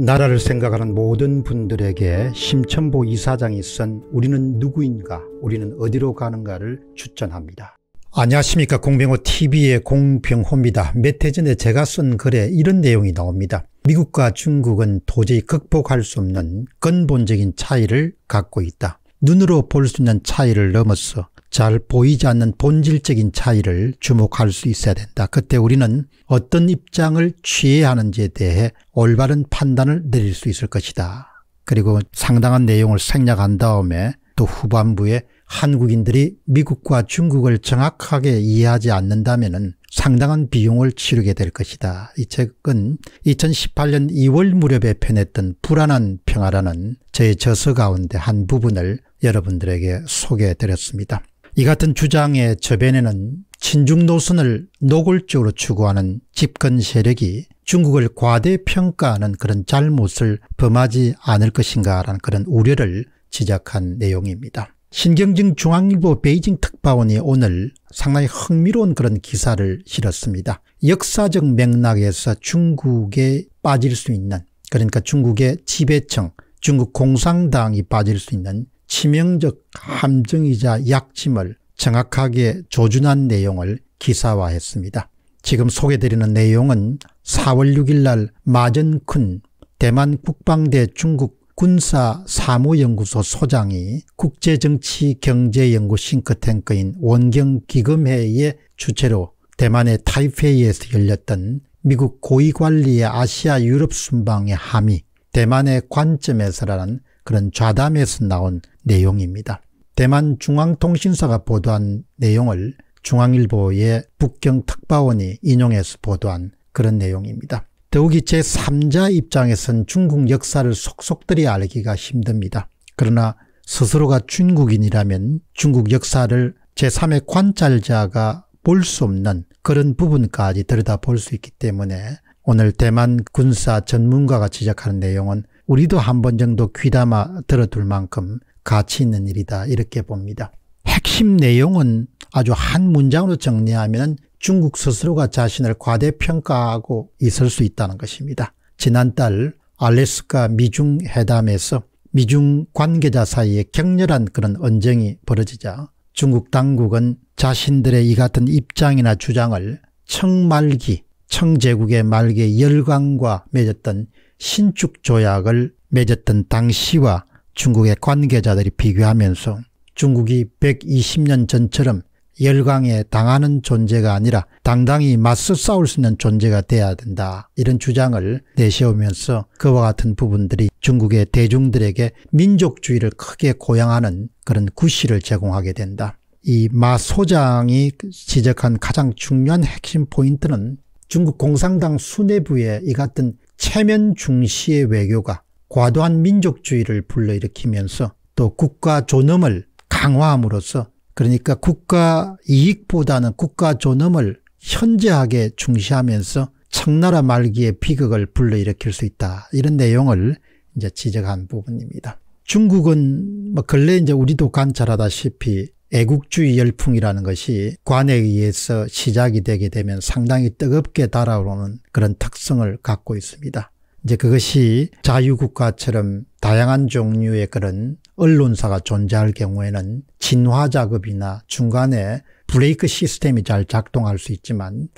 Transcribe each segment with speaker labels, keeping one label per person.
Speaker 1: 나라를 생각하는 모든 분들에게 심천보 이사장이 쓴 우리는 누구인가 우리는 어디로 가는가를 추천합니다. 안녕하십니까 공병호TV의 공병호입니다. 몇 해 전에 제가 쓴 글에 이런 내용이 나옵니다. 미국과 중국은 도저히 극복할 수 없는 근본적인 차이를 갖고 있다. 눈으로 볼 수 있는 차이를 넘어서 잘 보이지 않는 본질적인 차이를 주목할 수 있어야 된다. 그때 우리는 어떤 입장을 취해야 하는지에 대해 올바른 판단을 내릴 수 있을 것이다. 그리고 상당한 내용을 생략한 다음에 또 후반부에 한국인들이 미국과 중국을 정확하게 이해하지 않는다면 상당한 비용을 치르게 될 것이다. 이 책은 2018년 2월 무렵에 펴냈던 불안한 평화라는 저의 저서 가운데 한 부분을 여러분들에게 소개해드렸습니다. 이 같은 주장의 저변에는 친중 노선을 노골적으로 추구하는 집권 세력이 중국을 과대평가하는 그런 잘못을 범하지 않을 것인가라는 그런 우려를 지적한 내용입니다. 신경증 중앙일보 베이징 특파원이 오늘 상당히 흥미로운 그런 기사를 실었습니다. 역사적 맥락에서 중국에 빠질 수 있는 그러니까 중국의 지배층 중국 공산당이 빠질 수 있는 치명적 함정이자 약침을 정확하게 조준한 내용을 기사화했습니다. 지금 소개드리는 내용은 4월 6일 날 마전쿤 대만 국방대 중국 군사 사무연구소 소장이 국제정치경제연구 싱크탱크인 원경기금회의 주최로 대만의 타이페이에서 열렸던 미국 고위관리의 아시아 유럽 순방의 함의 대만의 관점에서라는 그런 좌담에서 나온 내용입니다. 대만 중앙통신사가 보도한 내용을 중앙일보의 북경특파원이 인용해서 보도한 그런 내용입니다. 더욱이 제3자 입장에선 중국 역사를 속속들이 알기가 힘듭니다. 그러나 스스로가 중국인이라면 중국 역사를 제3의 관찰자가 볼 수 없는 그런 부분까지 들여다볼 수 있기 때문에 오늘 대만 군사 전문가가 지적하는 내용은 우리도 한 번 정도 귀담아 들어둘 만큼 가치 있는 일이다 이렇게 봅니다. 핵심 내용은 아주 한 문장으로 정리하면 중국 스스로가 자신을 과대평가하고 있을 수 있다는 것입니다. 지난달 알래스카 미중 회담에서 미중 관계자 사이에 격렬한 그런 언쟁이 벌어지자 중국 당국은 자신들의 이 같은 입장이나 주장을 청말기, 청제국의 말기에 열광과 맺었던 신축 조약을 맺었던 당시와 중국의 관계자들이 비교하면서 중국이 120년 전처럼 열강에 당하는 존재가 아니라 당당히 맞서 싸울 수 있는 존재가 돼야 된다 이런 주장을 내세우면서 그와 같은 부분들이 중국의 대중들에게 민족주의를 크게 고양하는 그런 구실을 제공하게 된다. 이 마 소장이 지적한 가장 중요한 핵심 포인트는 중국 공산당 수뇌부의 이 같은 체면 중시의 외교가 과도한 민족주의를 불러일으키면서 또 국가 존엄을 강화함으로써 그러니까 국가 이익보다는 국가 존엄을 현저하게 중시하면서 청나라 말기의 비극을 불러일으킬 수 있다. 이런 내용을 이제 지적한 부분입니다. 중국은 뭐 근래 이제 우리도 관찰하다시피 애국주의 열풍이라는 것이 관에 의해서 시작이 되게 되면 상당히 뜨겁게 달아오르는 그런 특성을 갖고 있습니다. 이제 그것이 자유국가처럼 다양한 종류의 그런 언론사가 존재할 경우에는 진화 작업이나 중간에 브레이크 시스템이 잘 작동할 수 있지만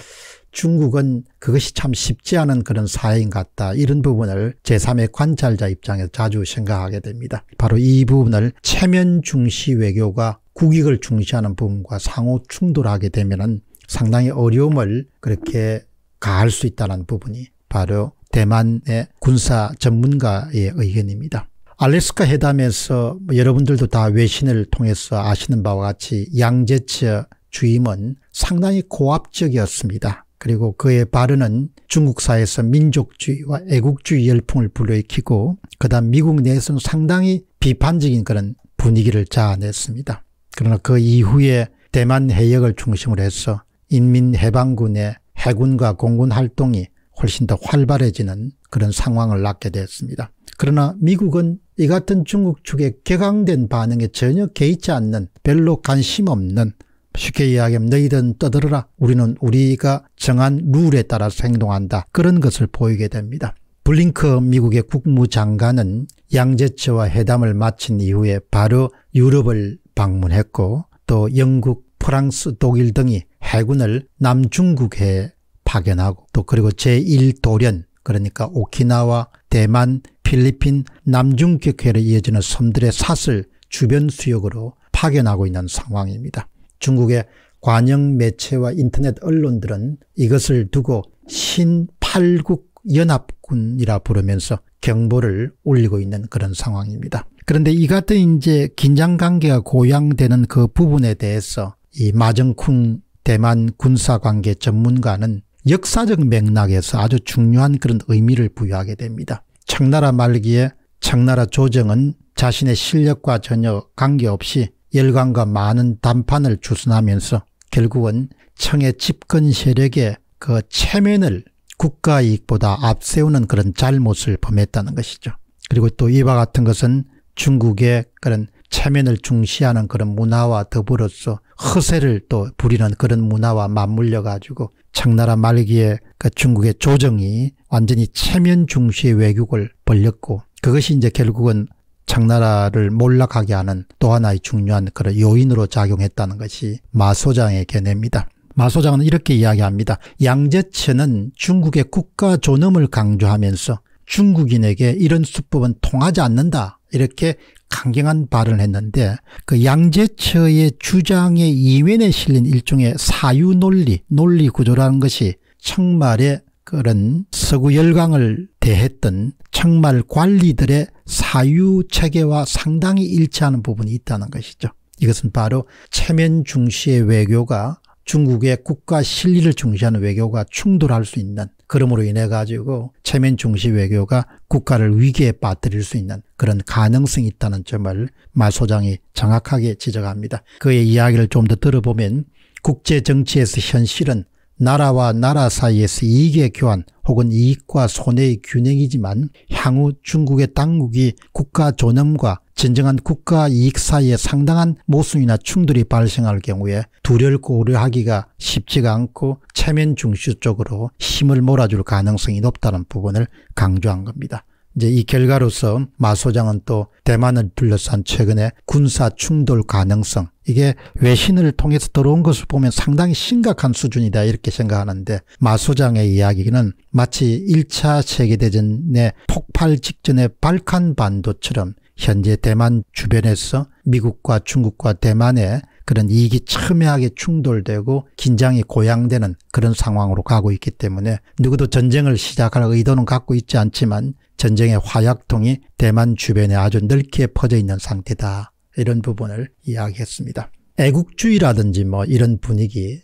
Speaker 1: 중국은 그것이 참 쉽지 않은 그런 사회인 것 같다. 이런 부분을 제3의 관찰자 입장에서 자주 생각하게 됩니다. 바로 이 부분을 체면 중시 외교가 국익을 중시하는 부분과 상호 충돌하게 되면 상당히 어려움을 그렇게 가할 수 있다는 부분이 바로 대만의 군사 전문가의 의견입니다. 알래스카 회담에서 뭐 여러분들도 다 외신을 통해서 아시는 바와 같이 양제처 주임은 상당히 고압적이었습니다. 그리고 그의 발언은 중국사에서 민족주의와 애국주의 열풍을 불러일으키고 그다음 미국 내에서는 상당히 비판적인 그런 분위기를 자아냈습니다. 그러나 그 이후에 대만 해역을 중심으로 해서 인민해방군의 해군과 공군 활동이 훨씬 더 활발해지는 그런 상황을 낳게 되었습니다. 그러나 미국은 이 같은 중국 측의 개강된 반응에 전혀 개의치 않는 별로 관심 없는 쉽게 이야기하면 너희들은 떠들어라. 우리는 우리가 정한 룰에 따라서 행동한다. 그런 것을 보이게 됩니다. 블링크 미국의 국무장관은 양재처와 회담을 마친 이후에 바로 유럽을 방문했고 또 영국, 프랑스, 독일 등이 해군을 남중국해 파견하고 또 그리고 제1도련 그러니까 오키나와 대만, 필리핀, 남중국해로 이어지는 섬들의 사슬 주변 수역으로 파견하고 있는 상황입니다. 중국의 관영 매체와 인터넷 언론들은 이것을 두고 신팔국 연합군이라 부르면서 경보를 울리고 있는 그런 상황입니다. 그런데 이 같은 이제 긴장관계가 고양되는 그 부분에 대해서 이 마정쿵 대만 군사관계 전문가는 역사적 맥락에서 아주 중요한 그런 의미를 부여하게 됩니다. 청나라 말기에 청나라 조정은 자신의 실력과 전혀 관계없이 열강과 많은 단판을 주선하면서 결국은 청의 집권 세력의 그 체면을 국가 이익보다 앞세우는 그런 잘못을 범했다는 것이죠. 그리고 또 이와 같은 것은 중국의 그런 체면을 중시하는 그런 문화와 더불어서 허세를 또 부리는 그런 문화와 맞물려 가지고 청나라 말기에 그 중국의 조정이 완전히 체면 중시의 외국을 벌렸고 그것이 이제 결국은 청나라를 몰락하게 하는 또 하나의 중요한 그런 요인으로 작용했다는 것이 마 소장의 견해입니다. 마 소장은 이렇게 이야기합니다. 양제체는 중국의 국가 존엄을 강조하면서 중국인에게 이런 수법은 통하지 않는다 이렇게 강경한 발언을 했는데 그 양제처의 주장의 이면에 실린 일종의 사유 논리, 논리 구조라는 것이 청말의 그런 서구 열강을 대했던 청말 관리들의 사유 체계와 상당히 일치하는 부분이 있다는 것이죠. 이것은 바로 체면 중시의 외교가 중국의 국가 실리를 중시하는 외교가 충돌할 수 있는 그러므로 인해 가지고 체면 중시 외교가 국가를 위기에 빠뜨릴 수 있는 그런 가능성이 있다는 점을 마 소장이 정확하게 지적합니다. 그의 이야기를 좀 더 들어보면 국제 정치에서 현실은 나라와 나라 사이에서 이익의 교환 혹은 이익과 손해의 균형이지만 향후 중국의 당국이 국가 존엄과 진정한 국가 이익 사이에 상당한 모순이나 충돌이 발생할 경우에 두렵고 우려하기가 쉽지가 않고 체면 중시 쪽으로 힘을 몰아줄 가능성이 높다는 부분을 강조한 겁니다. 이제 이 결과로서 마 소장은 또 대만을 둘러싼 최근의 군사 충돌 가능성 이게 외신을 통해서 들어온 것을 보면 상당히 심각한 수준이다 이렇게 생각하는데 마 소장의 이야기는 마치 1차 세계대전의 폭발 직전의 발칸 반도처럼 현재 대만 주변에서 미국과 중국과 대만의 그런 이익이 첨예하게 충돌되고 긴장이 고양되는 그런 상황으로 가고 있기 때문에 누구도 전쟁을 시작할 의도는 갖고 있지 않지만 전쟁의 화약통이 대만 주변에 아주 넓게 퍼져 있는 상태다. 이런 부분을 이야기했습니다. 애국주의라든지 뭐 이런 분위기는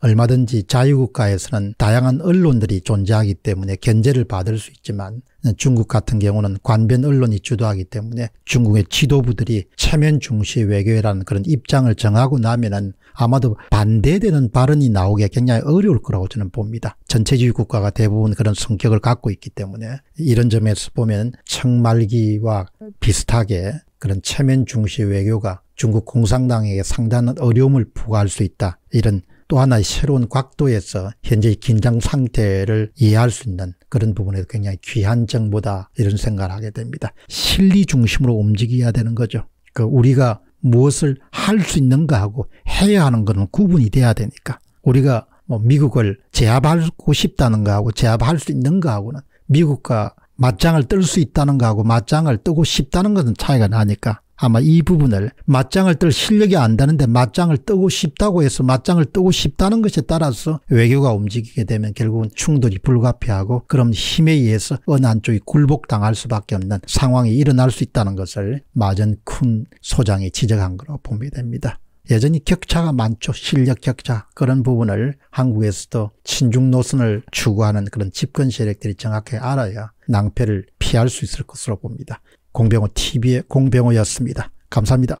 Speaker 1: 얼마든지 자유국가에서는 다양한 언론들이 존재하기 때문에 견제를 받을 수 있지만 중국 같은 경우는 관변 언론이 주도하기 때문에 중국의 지도부들이 체면 중시 외교라는 그런 입장을 정하고 나면은 아마도 반대되는 발언이 나오기가 굉장히 어려울 거라고 저는 봅니다. 전체주의 국가가 대부분 그런 성격을 갖고 있기 때문에 이런 점에서 보면 청말기와 비슷하게 그런 체면 중시 외교가 중국 공산당에게 상당한 어려움을 부과할 수 있다. 이런 또 하나의 새로운 각도에서 현재의 긴장 상태를 이해할 수 있는 그런 부분에서 굉장히 귀한 정보다 이런 생각을 하게 됩니다. 실리 중심으로 움직여야 되는 거죠. 그 우리가 무엇을 할 수 있는가 하고 해야 하는 거는 구분이 돼야 되니까 우리가 뭐 미국을 제압하고 싶다는거 하고 제압할 수있는거 하고는 미국과 맞짱을 뜰 수있다는거 하고 맞짱을 뜨고 싶다는 것은 차이가 나니까 아마 이 부분을 맞짱을 뜰 실력이 안 되는데 맞짱을 뜨고 싶다고 해서 맞짱을 뜨고 싶다는 것에 따라서 외교가 움직이게 되면 결국은 충돌이 불가피하고 그럼 힘에 의해서 어느 한쪽이 굴복당할 수밖에 없는 상황이 일어날 수 있다는 것을 마전 쿤 소장이 지적한 거로 봅니 됩니다. 여전히 격차가 많죠. 실력 격차. 그런 부분을 한국에서도 친중 노선을 추구하는 그런 집권 세력들이 정확히 알아야 낭패를 피할 수 있을 것으로 봅니다. 공병호 TV의 공병호였습니다. 감사합니다.